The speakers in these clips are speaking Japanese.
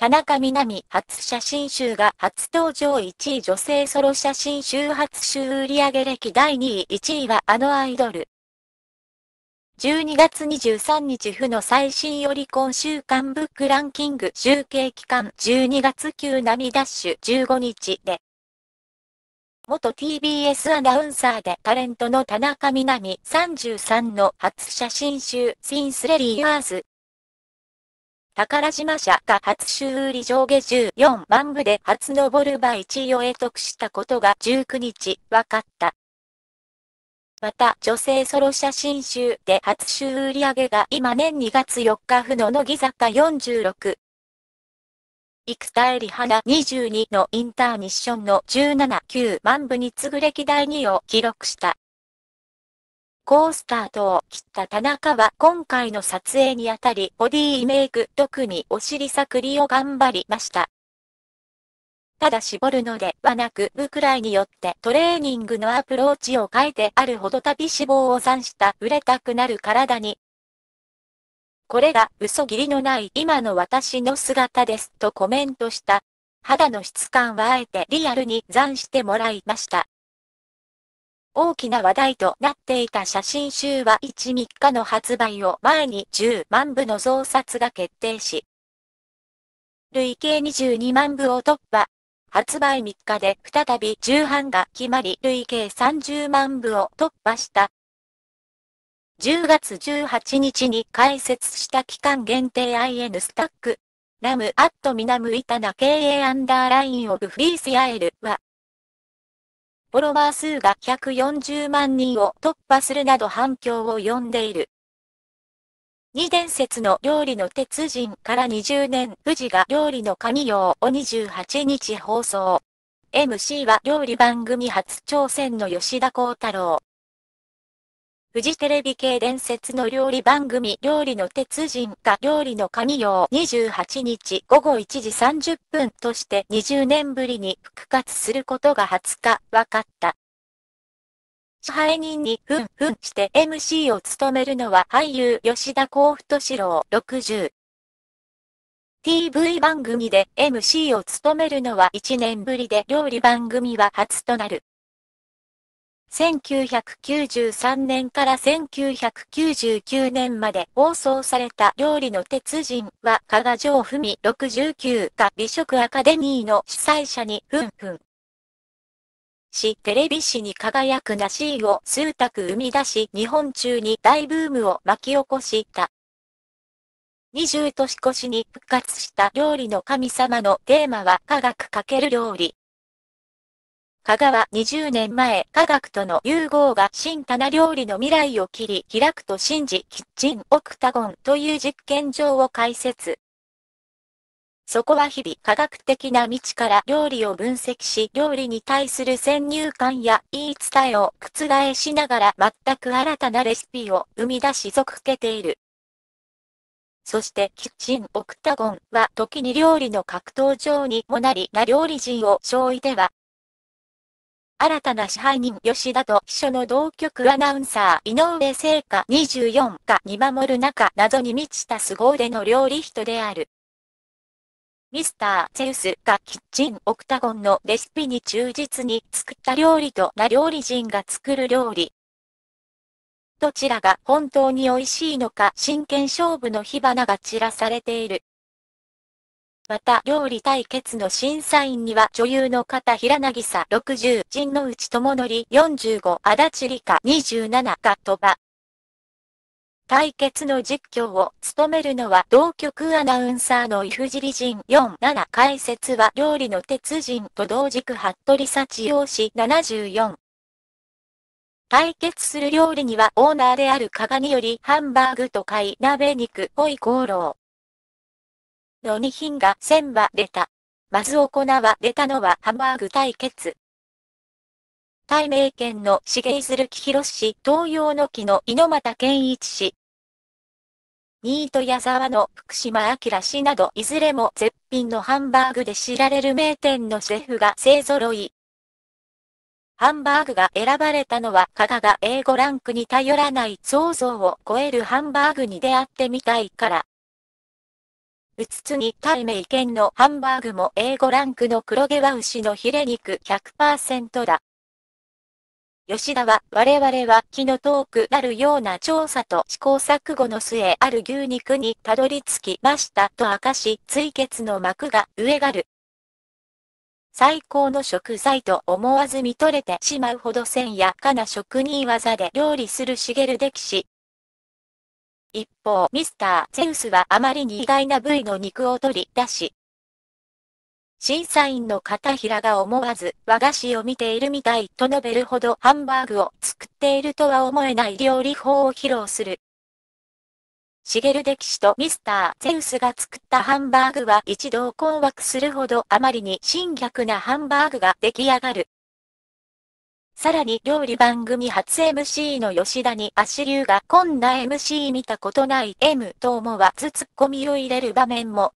田中みな実初写真集が初登場1位女性ソロ写真集初集売上歴第2位1位はあのアイドル。12月23日負の最新よりコン週間ブックランキング集計期間12月9並ダッシュ15日で。元 TBS アナウンサーでタレントの田中みな実33の初写真集シンスレリーアーズ宝島社が初修売上下14万部で初登る場1位を得得したことが19日分かった。また、女性ソロ写真集で初週売上が今年2月4日府の乃木坂46。生田絵里花22のインターミッションの17、9万部に次ぐ歴代2を記録した。好スタートを切った田中は今回の撮影にあたりボディメイク特にお尻作りを頑張りました。ただ絞るのではなく、部くらいによってトレーニングのアプローチを変えてあるほど旅脂肪を算した売れたくなる体に。これが嘘切りのない今の私の姿ですとコメントした。肌の質感はあえてリアルに残してもらいました。大きな話題となっていた写真集は1、3日の発売を前に10万部の増刷が決定し、累計22万部を突破。発売3日で再び重版が決まり、累計30万部を突破した。10月18日に開設した期間限定 IN スタック、ラムアットミナムイタナ経営アンダーラインオブフリースヤエルは、フォロワー数が140万人を突破するなど反響を呼んでいる。二伝説の料理の鉄人から20年、富士が料理の神曜を28日放送。MC は料理番組初挑戦の吉田幸太郎。フジテレビ系伝説の料理番組料理の鉄人か料理の神曜28日午後1時30分として20年ぶりに復活することが20日分かった。支配人にふんふんして MC を務めるのは俳優吉田幸太志郎60。TV 番組で MC を務めるのは1年ぶりで料理番組は初となる。1993年から1999年まで放送された料理の鉄人は加賀城文69が美食アカデミーの主催者にふんふん。し、テレビ誌に輝くなしーを数卓生み出し日本中に大ブームを巻き起こした。20年越しに復活した料理の神様のテーマは科学×料理。香川20年前、科学との融合が新棚料理の未来を切り開くと信じ、キッチンオクタゴンという実験場を開設。そこは日々科学的な道から料理を分析し、料理に対する先入観や言い伝えを覆しながら全く新たなレシピを生み出し続けている。そしてキッチンオクタゴンは時に料理の格闘場にもなりな料理人を生意では新たな支配人吉田と秘書の同局アナウンサー井上聖華24が見守る中謎に満ちた凄腕の料理人である。ミスター・ゼウスがキッチン・オクタゴンのレシピに忠実に作った料理とな料理人が作る料理。どちらが本当に美味しいのか真剣勝負の火花が散らされている。また料理対決の審査員には女優の方平渚さ60、陣内智則45、足立理香27が飛ば。対決の実況を務めるのは同局アナウンサーの伊藤陣47解説は料理の鉄人と同軸服部幸陽氏74。対決する料理にはオーナーである加賀によりハンバーグと貝鍋肉、ホイコーロー。の2品が1000は出た。まず行われたのはハンバーグ対決。大名県の重鶴木博氏、東洋の木の猪俣健一氏。新ー矢沢の福島明氏などいずれも絶品のハンバーグで知られる名店のシェフが勢揃い。ハンバーグが選ばれたのは加賀が A5 ランクに頼らない想像を超えるハンバーグに出会ってみたいから。うつつにタ名メのハンバーグも A5 ランクの黒毛和牛のヒレ肉100%だ。吉田は我々は気の遠くなるような調査と試行錯誤の末ある牛肉にたどり着きましたと明かし追決の幕が上がる。最高の食材と思わず見とれてしまうほど鮮やかな職人技で料理する茂る歴史一方、ミスター・ゼウスはあまりに意外な部位の肉を取り出し、審査員の片平が思わず和菓子を見ているみたいと述べるほどハンバーグを作っているとは思えない料理法を披露する。シゲルデとミスター・ゼウスが作ったハンバーグは一同困惑するほどあまりに侵略なハンバーグが出来上がる。さらに料理番組初 MC の吉田に足流がこんな MC 見たことない M と思わずツッコミを入れる場面も。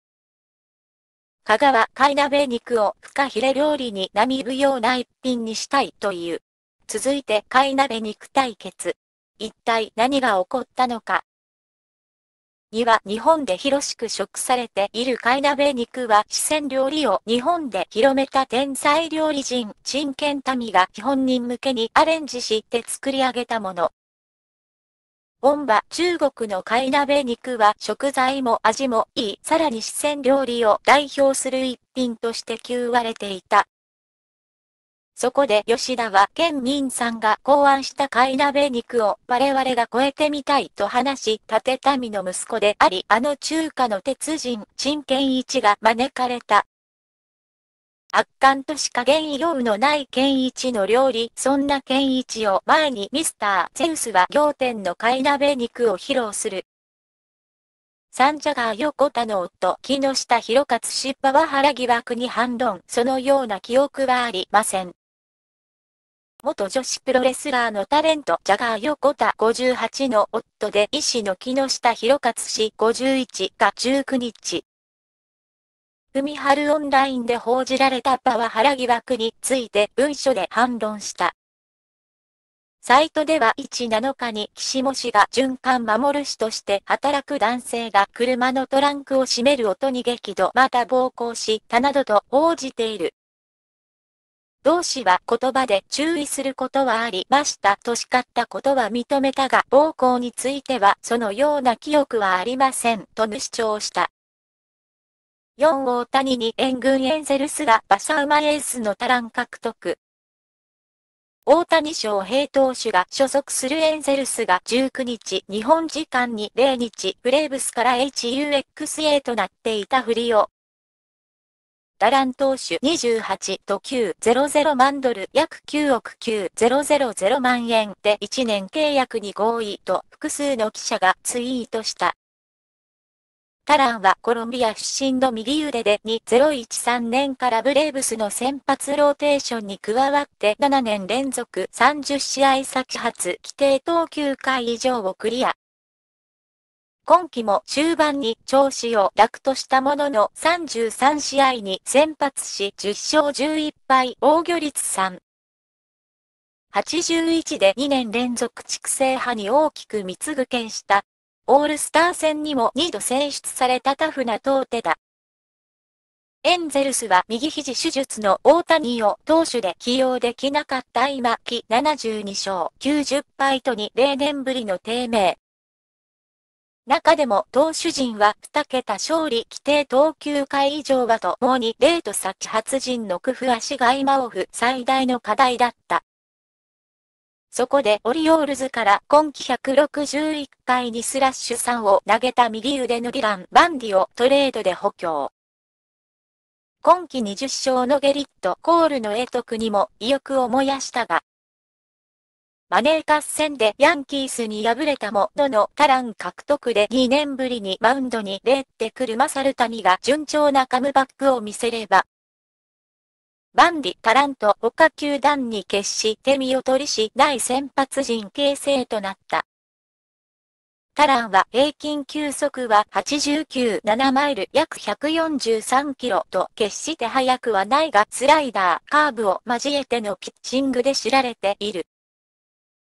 香川貝鍋肉をフカヒレ料理に並ぶような一品にしたいという。続いて貝鍋肉対決。一体何が起こったのか。には日本で広く食されている貝鍋肉は四川料理を日本で広めた天才料理人、陳健民が基本人向けにアレンジして作り上げたもの。本場中国の貝鍋肉は食材も味もいい、さらに四川料理を代表する一品として級われていた。そこで吉田は県民さんが考案した貝鍋肉を我々が超えてみたいと話し、立て民の息子であり、あの中華の鉄人、陳健一が招かれた。圧巻としか原用のない健一の料理、そんな健一を前にミスター・ゼウスは仰天の貝鍋肉を披露する。サンジャガー横田の夫、木下博勝失敗は原疑惑に反論、そのような記憶はありません。元女子プロレスラーのタレントジャガー横田58の夫で医師の木下博勝氏51が19日、は春オンラインで報じられたパワハラ疑惑について文書で反論した。サイトでは17日に岸本氏が循環守る氏として働く男性が車のトランクを閉める音に激怒また暴行したなどと報じている。同氏は言葉で注意することはありましたと叱ったことは認めたが、暴行についてはそのような記憶はありませんと主張した。4大谷に援軍エンゼルスがバサウマエースのタラン獲得。大谷翔平投手が所属するエンゼルスが19日日本時間に0日ブレーブスから HUX a となっていたふりをダラン投手28と900万ドル約9億9000万円で1年契約に合意と複数の記者がツイートした。タランはコロンビア出身の右腕で2013年からブレーブスの先発ローテーションに加わって7年連続30試合先発規定投球回以上をクリア。今季も終盤に調子を楽としたものの33試合に先発し10勝11敗防御率3。81で2年連続畜生派に大きく貢ぐ剣した。オールスター戦にも2度選出されたタフな投手だ。エンゼルスは右肘手術の大谷を投手で起用できなかった今季72勝90敗とに0年ぶりの低迷。中でも投手陣は2桁勝利規定投球回以上はともにート先発陣の工夫足が今オフ最大の課題だった。そこでオリオールズから今季161回にスラッシュ3を投げた右腕のディラン・バンディをトレードで補強。今季20勝のゲリット・コールの英徳にも意欲を燃やしたが、マネー合戦でヤンキースに敗れたもののタラン獲得で2年ぶりにマウンドに出てくるマサルタニが順調なカムバックを見せれば、バンディ、タランと他球団に決して身を取りしない先発陣形成となった。タランは平均球速は89.7マイル約143キロと決して速くはないがスライダー、カーブを交えてのピッチングで知られている。